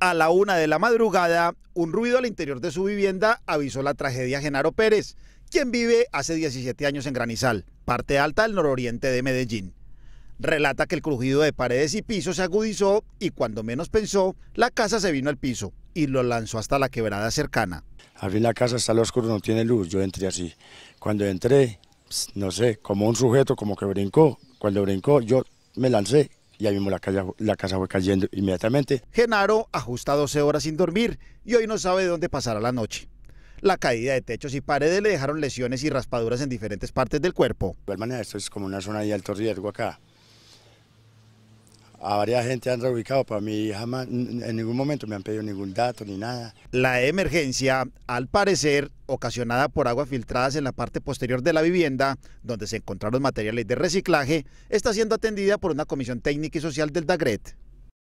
a la una de la madrugada, un ruido al interior de su vivienda avisó la tragedia a Genaro Pérez, quien vive hace 17 años en Granizal, parte alta del nororiente de Medellín. Relata que el crujido de paredes y pisos se agudizó y cuando menos pensó, la casa se vino al piso y lo lanzó hasta la quebrada cercana. fin la casa, está lo oscuro, no tiene luz, yo entré así. Cuando entré, no sé, como un sujeto, como que brincó. Cuando brincó, yo me lancé y ahí la casa, la casa fue cayendo inmediatamente. Genaro ajusta 12 horas sin dormir y hoy no sabe dónde pasará la noche. La caída de techos y paredes le dejaron lesiones y raspaduras en diferentes partes del cuerpo. De igual manera, esto es como una zona de alto riesgo acá. A varias gente han reubicado, para mí jamás en ningún momento me han pedido ningún dato ni nada. La emergencia, al parecer, ocasionada por aguas filtradas en la parte posterior de la vivienda, donde se encontraron materiales de reciclaje, está siendo atendida por una comisión técnica y social del DAGRET.